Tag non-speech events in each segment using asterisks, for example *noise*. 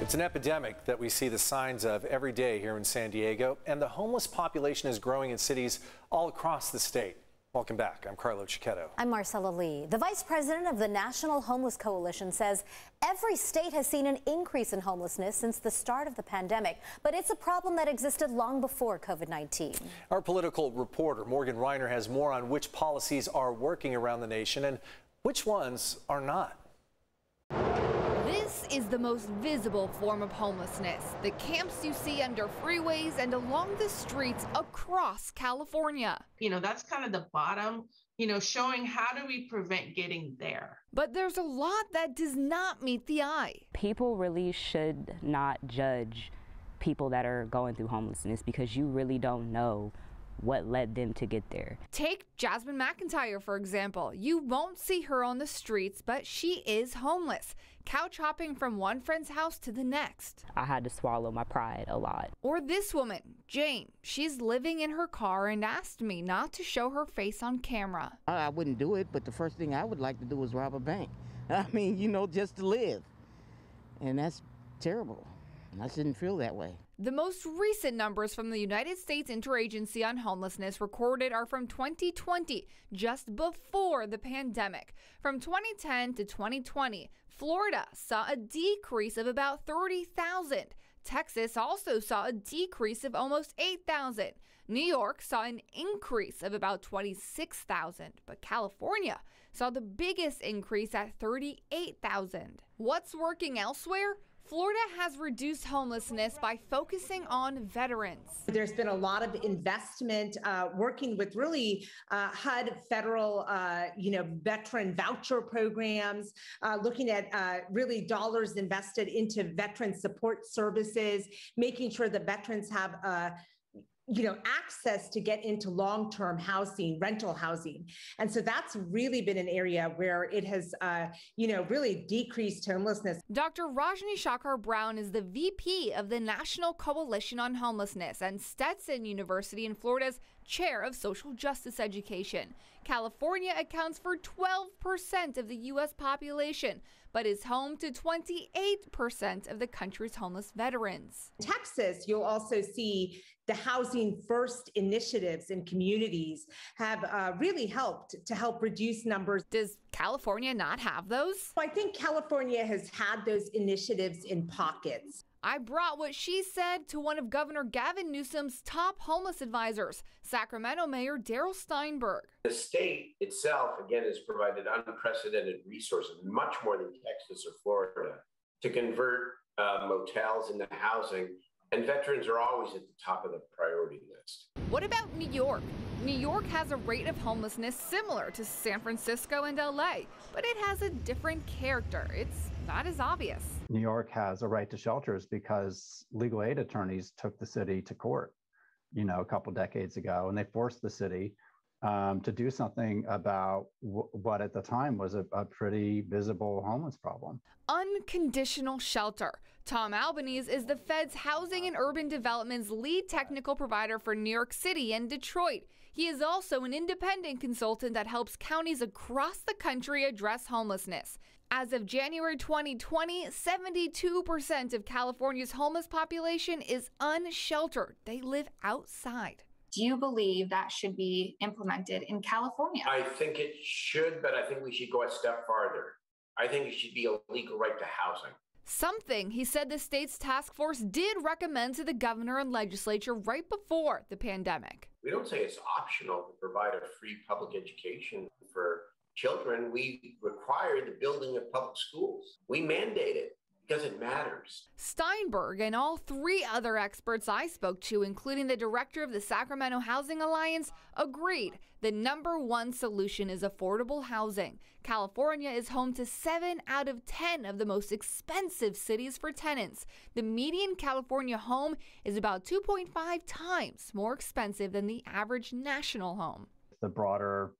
It's an epidemic that we see the signs of every day here in San Diego, and the homeless population is growing in cities all across the state. Welcome back. I'm Carlo Chiquetto. I'm Marcella Lee. The vice president of the National Homeless Coalition says every state has seen an increase in homelessness since the start of the pandemic, but it's a problem that existed long before COVID-19. Our political reporter, Morgan Reiner, has more on which policies are working around the nation and which ones are not. This is the most visible form of homelessness. The camps you see under freeways and along the streets across California. You know, that's kind of the bottom, you know, showing how do we prevent getting there. But there's a lot that does not meet the eye. People really should not judge people that are going through homelessness because you really don't know what led them to get there. Take Jasmine McIntyre, for example. You won't see her on the streets, but she is homeless, couch hopping from one friend's house to the next. I had to swallow my pride a lot. Or this woman, Jane. She's living in her car and asked me not to show her face on camera. I wouldn't do it, but the first thing I would like to do is rob a bank. *laughs* I mean, you know, just to live. And that's terrible. I shouldn't feel that way. The most recent numbers from the United States Interagency on Homelessness recorded are from 2020, just before the pandemic. From 2010 to 2020, Florida saw a decrease of about 30,000. Texas also saw a decrease of almost 8,000. New York saw an increase of about 26,000, but California saw the biggest increase at 38,000. What's working elsewhere? Florida has reduced homelessness by focusing on veterans. There's been a lot of investment uh, working with really uh, HUD federal, uh, you know, veteran voucher programs, uh, looking at uh, really dollars invested into veteran support services, making sure the veterans have a uh, you know access to get into long-term housing rental housing and so that's really been an area where it has uh, you know really decreased homelessness dr rajni shakar brown is the vp of the national coalition on homelessness and stetson university in florida's chair of social justice education california accounts for 12% of the u.s population but is home to 28% of the country's homeless veterans. Texas, you'll also see the housing first initiatives in communities have uh, really helped to help reduce numbers. Does California not have those? I think California has had those initiatives in pockets. I brought what she said to one of Governor Gavin Newsom's top homeless advisors, Sacramento Mayor Daryl Steinberg. The state itself, again, has provided unprecedented resources, much more than Texas or Florida, to convert uh, motels into housing. And veterans are always at the top of the priority list. What about New York? New York has a rate of homelessness similar to San Francisco and LA, but it has a different character. It's not as obvious. New York has a right to shelters because legal aid attorneys took the city to court, you know, a couple decades ago, and they forced the city um, to do something about w- what at the time was a, a, pretty visible homeless problem. Unconditional shelter. Tom Albanese is the Fed's Housing and Urban Development's lead technical provider for New York City and Detroit. He is also an independent consultant that helps counties across the country address homelessness. As of January 2020, 72% of California's homeless population is unsheltered. They live outside. Do you believe that should be implemented in California? I think it should, but I think we should go a step farther. I think it should be a legal right to housing. Something he said the state's task force did recommend to the governor and legislature right before the pandemic. We don't say it's optional to provide a free public education for children. We require the building of public schools, we mandate it because it matters. Steinberg and all three other experts I spoke to, including the director of the Sacramento Housing Alliance, agreed the number one solution is affordable housing. California is home to seven out of 10 of the most expensive cities for tenants. The median California home is about 2.5 times more expensive than the average national home. The broader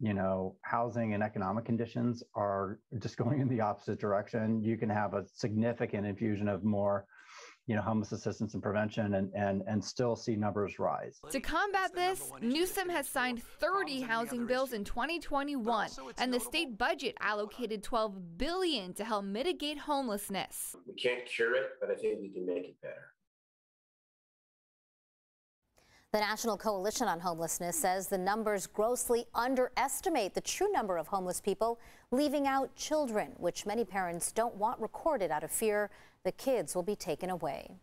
you know, housing and economic conditions are just *laughs* going in the opposite direction, you can have a significant infusion of more, you know, homeless assistance and prevention and, and, and still see numbers rise. To combat this, Newsom has signed 30 housing bills in 2021, and the state budget allocated 12 billion to help mitigate homelessness. We can't cure it, but I think we can make it better. The National Coalition on Homelessness says the numbers grossly underestimate the true number of homeless people, leaving out children, which many parents don't want recorded out of fear the kids will be taken away.